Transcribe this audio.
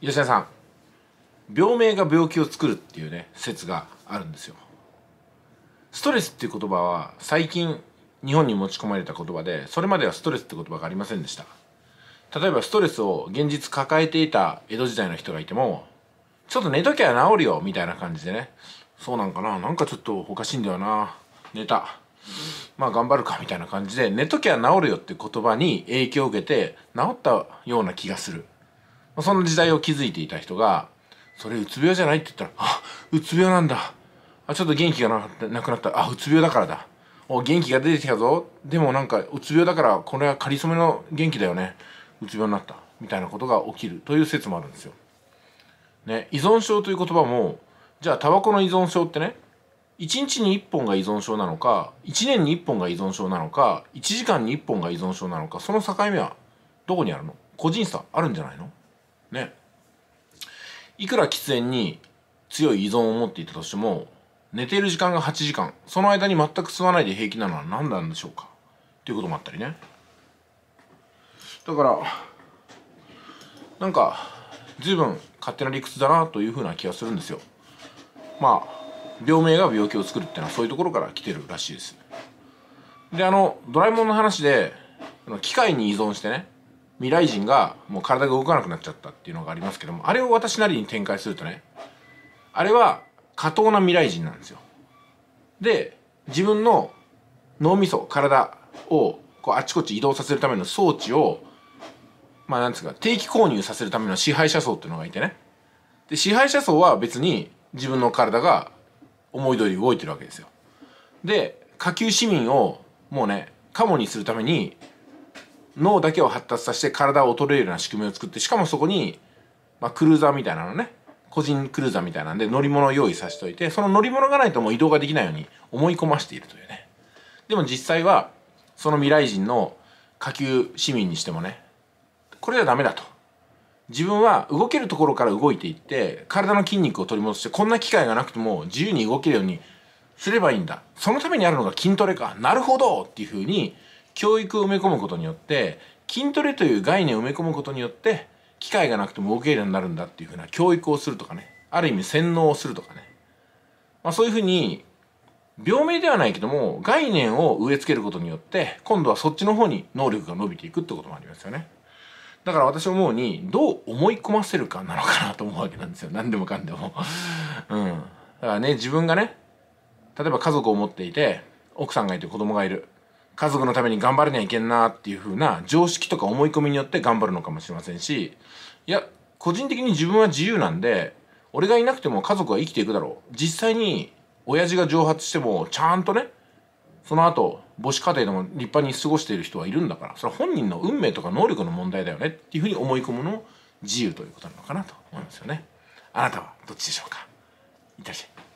吉田さん病名が病気を作るっていうね説があるんですよストレスっていう言葉は最近日本に持ち込まれた言葉でそれまではストレスって言葉がありませんでした例えばストレスを現実抱えていた江戸時代の人がいてもちょっと寝ときゃ治るよみたいな感じでねそうなんかななんかちょっとおかしいんだよな寝たまあ頑張るかみたいな感じで寝ときゃ治るよって言葉に影響を受けて治ったような気がするそんな時代を築いていた人がそれうつ病じゃないって言ったらあうつ病なんだあちょっと元気がななくなったあうつ病だからだお元気が出てきたぞでもなんかうつ病だからこれは仮初めの元気だよねうつ病になったみたいなことが起きるという説もあるんですよ。ね依存症という言葉もじゃあタバコの依存症ってね1日に1本が依存症なのか1年に1本が依存症なのか1時間に1本が依存症なのかその境目はどこにあるの個人差あるんじゃないのねいくら喫煙に強い依存を持っていたとしても寝ている時間が8時間その間に全く吸わないで平気なのは何なんでしょうかっていうこともあったりねだからなんか随分勝手な理屈だなというふうな気がするんですよまあ病名が病気を作るっていうのはそういうところから来てるらしいですであのドラえもんの話で機械に依存してね未来人がもう体が動かなくなっちゃったっていうのがありますけどもあれを私なりに展開するとねあれは過当な未来人なんですよ。で自分の脳みそ体をこうあちこち移動させるための装置をまあなんですか定期購入させるための支配者層っていうのがいてねで支配者層は別に自分の体が思い通り動いてるわけですよで下級市民をもうねカモにするために脳だけを発達させて体を衰えるような仕組みを作ってしかもそこに、まあ、クルーザーみたいなのね個人クルーザーみたいなんで乗り物を用意させておいてその乗り物がないともう移動ができないように思い込ましているというねでも実際はその未来人の下級市民にしてもねこれじゃダメだと自分は動けるところから動いていって体の筋肉を取り戻してこんな機会がなくても自由に動けるようにすればいいんだそのためにあるのが筋トレかなるほどっていうふうに教育を埋め込むことによって筋トレという概念を埋め込むことによって機会がなくても動けるようになるんだっていうふうな教育をするとかねある意味洗脳をするとかね、まあ、そういうふうに病名ではないけども概念を植え付けることによって今度はそっちの方に能力が伸びていくってこともありますよねだから私思うにどう思い込ませるかなのかなと思うわけなんですよ何でもかんでもうんだからね自分がね例えば家族を持っていて奥さんがいて子供がいる家族のために頑張らなきゃいけんなっていう風な常識とか思い込みによって頑張るのかもしれませんしいや個人的に自分は自由なんで俺がいなくても家族は生きていくだろう実際に親父が蒸発してもちゃんとねその後母子家庭でも立派に過ごしている人はいるんだからそれは本人の運命とか能力の問題だよねっていうふうに思い込むのも自由ということなのかなと思いますよね。あなたはどっちでしょうかいってらっしゃい。